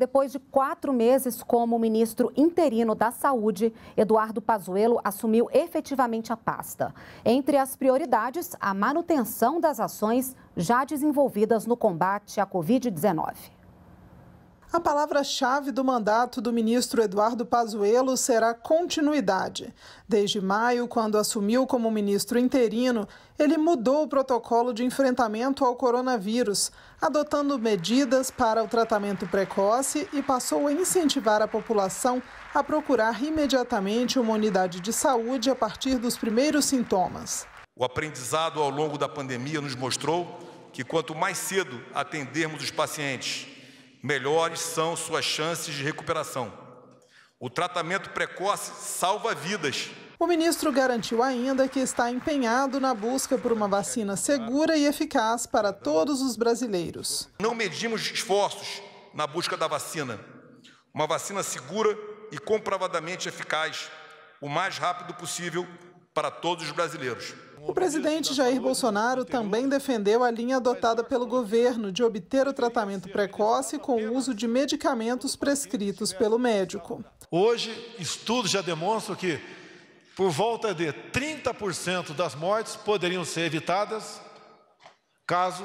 Depois de quatro meses como ministro interino da Saúde, Eduardo Pazuello assumiu efetivamente a pasta. Entre as prioridades, a manutenção das ações já desenvolvidas no combate à Covid-19. A palavra-chave do mandato do ministro Eduardo Pazuello será continuidade. Desde maio, quando assumiu como ministro interino, ele mudou o protocolo de enfrentamento ao coronavírus, adotando medidas para o tratamento precoce e passou a incentivar a população a procurar imediatamente uma unidade de saúde a partir dos primeiros sintomas. O aprendizado ao longo da pandemia nos mostrou que quanto mais cedo atendermos os pacientes, melhores são suas chances de recuperação. O tratamento precoce salva vidas. O ministro garantiu ainda que está empenhado na busca por uma vacina segura e eficaz para todos os brasileiros. Não medimos esforços na busca da vacina. Uma vacina segura e comprovadamente eficaz, o mais rápido possível para todos os brasileiros. O presidente Jair Bolsonaro também defendeu a linha adotada pelo governo de obter o tratamento precoce com o uso de medicamentos prescritos pelo médico. Hoje, estudos já demonstram que por volta de 30% das mortes poderiam ser evitadas caso,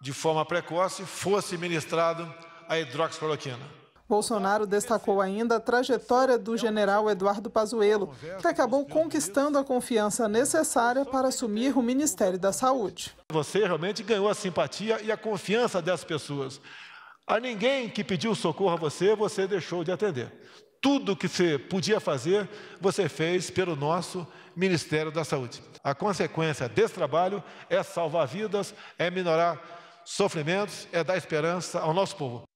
de forma precoce, fosse ministrado a hidroxicloroquina. Bolsonaro destacou ainda a trajetória do general Eduardo Pazuello, que acabou conquistando a confiança necessária para assumir o Ministério da Saúde. Você realmente ganhou a simpatia e a confiança das pessoas. A ninguém que pediu socorro a você, você deixou de atender. Tudo que você podia fazer, você fez pelo nosso Ministério da Saúde. A consequência desse trabalho é salvar vidas, é minorar sofrimentos, é dar esperança ao nosso povo.